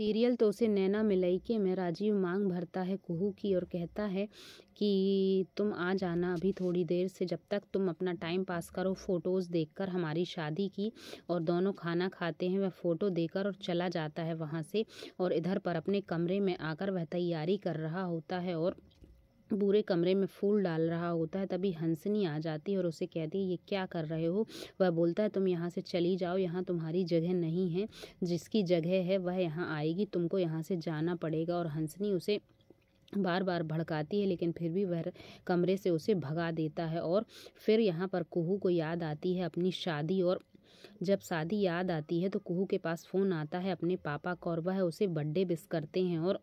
serial तो उसे नैना के में राजीव मांग भरता है कुहू की और कहता है कि तुम आ जाना अभी थोड़ी देर से जब तक तुम अपना टाइम पास करो फ़ोटोज़ देखकर हमारी शादी की और दोनों खाना खाते हैं वह फ़ोटो देकर और चला जाता है वहाँ से और इधर पर अपने कमरे में आकर वह तैयारी कर रहा होता है और पूरे कमरे में फूल डाल रहा होता है तभी हंसनी आ जाती है और उसे कहती है ये क्या कर रहे हो वह बोलता है तुम यहाँ से चली जाओ यहाँ तुम्हारी जगह नहीं है जिसकी जगह है वह यहाँ आएगी तुमको यहाँ से जाना पड़ेगा और हंसनी उसे बार बार भड़काती है लेकिन फिर भी वह कमरे से उसे भगा देता है और फिर यहाँ पर कुहू को याद आती है अपनी शादी और जब शादी याद आती है तो कुहू के पास फ़ोन आता है अपने पापा का और वह उसे बर्थडे विस करते हैं और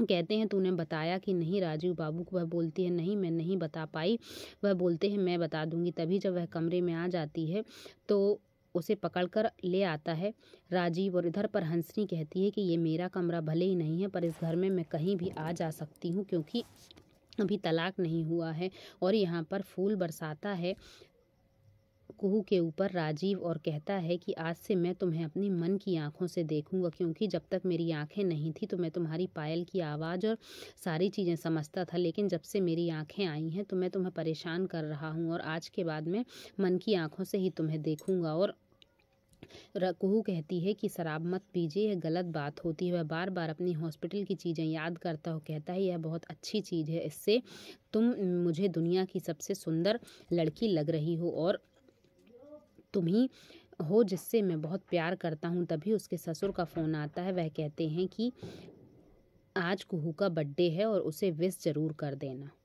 कहते हैं तूने बताया कि नहीं राजू बाबू को वह बोलती है नहीं मैं नहीं बता पाई वह बोलते हैं मैं बता दूंगी तभी जब वह कमरे में आ जाती है तो उसे पकड़कर ले आता है राजीव और इधर पर हंसनी कहती है कि ये मेरा कमरा भले ही नहीं है पर इस घर में मैं कहीं भी आ जा सकती हूँ क्योंकि अभी तलाक नहीं हुआ है और यहाँ पर फूल बरसाता है कुहू के ऊपर राजीव और कहता है कि आज से मैं तुम्हें अपनी मन की आंखों से देखूंगा क्योंकि जब तक मेरी आंखें नहीं थी तो मैं तुम्हारी पायल की आवाज़ और सारी चीज़ें समझता था लेकिन जब से मेरी आंखें आई हैं तो मैं तुम्हें परेशान कर रहा हूँ और आज के बाद मैं मन की आंखों से ही तुम्हें देखूँगा और कुहू कहती है कि शराब मत पीजिए यह गलत बात होती है वह बार बार अपनी हॉस्पिटल की चीज़ें याद करता हो कहता है यह बहुत अच्छी चीज़ है इससे तुम मुझे दुनिया की सबसे सुंदर लड़की लग रही हो और तुम ही हो जिससे मैं बहुत प्यार करता हूँ तभी उसके ससुर का फ़ोन आता है वह कहते हैं कि आज कुहू का बर्थडे है और उसे विश ज़रूर कर देना